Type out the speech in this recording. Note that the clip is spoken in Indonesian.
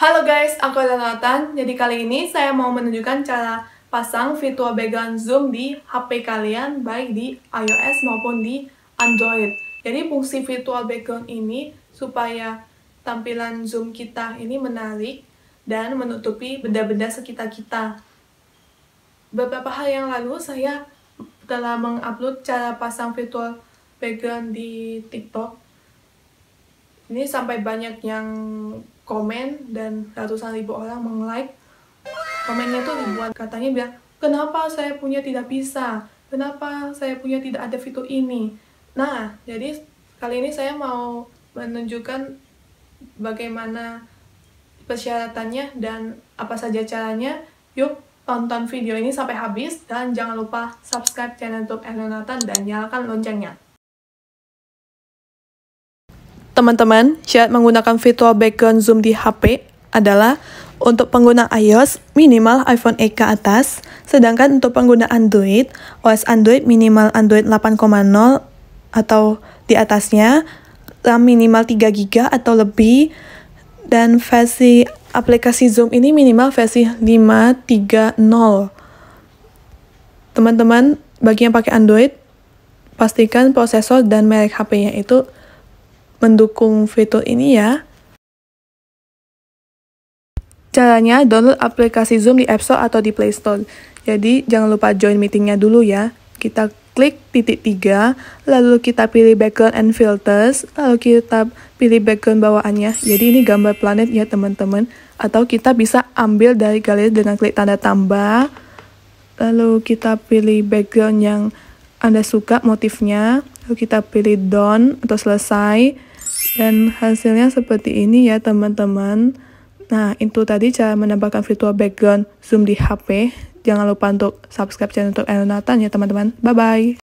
Halo guys, aku adalah Nathan. Jadi kali ini saya mau menunjukkan cara pasang virtual background zoom di HP kalian baik di iOS maupun di Android. Jadi fungsi virtual background ini supaya tampilan zoom kita ini menarik dan menutupi benda-benda sekitar kita. Beberapa hari yang lalu saya telah mengupload cara pasang virtual background di TikTok ini sampai banyak yang komen dan ratusan ribu orang meng-like. Komennya tuh ribuan. Katanya bilang, kenapa saya punya tidak bisa? Kenapa saya punya tidak ada fitur ini? Nah, jadi kali ini saya mau menunjukkan bagaimana persyaratannya dan apa saja caranya. Yuk, tonton video ini sampai habis dan jangan lupa subscribe channel YouTube Elonatan dan nyalakan loncengnya. Teman-teman, syarat menggunakan virtual background Zoom di HP adalah untuk pengguna iOS minimal iPhone 8 ke atas, sedangkan untuk pengguna Android, OS Android minimal Android 8.0 atau di atasnya, RAM minimal 3 GB atau lebih, dan versi aplikasi Zoom ini minimal versi 5.3.0. Teman-teman, bagi yang pakai Android, pastikan prosesor dan merek HP-nya itu mendukung veto ini ya. Caranya download aplikasi Zoom di App Store atau di Play Store. Jadi jangan lupa join meetingnya dulu ya. Kita klik titik tiga, lalu kita pilih background and filters, lalu kita pilih background bawaannya. Jadi ini gambar planet ya teman-teman. Atau kita bisa ambil dari galeri dengan klik tanda tambah, lalu kita pilih background yang Anda suka motifnya, lalu kita pilih done atau selesai, dan hasilnya seperti ini ya teman-teman. Nah itu tadi cara menambahkan virtual background Zoom di HP. Jangan lupa untuk subscribe channel untuk Elnatan ya teman-teman. Bye-bye.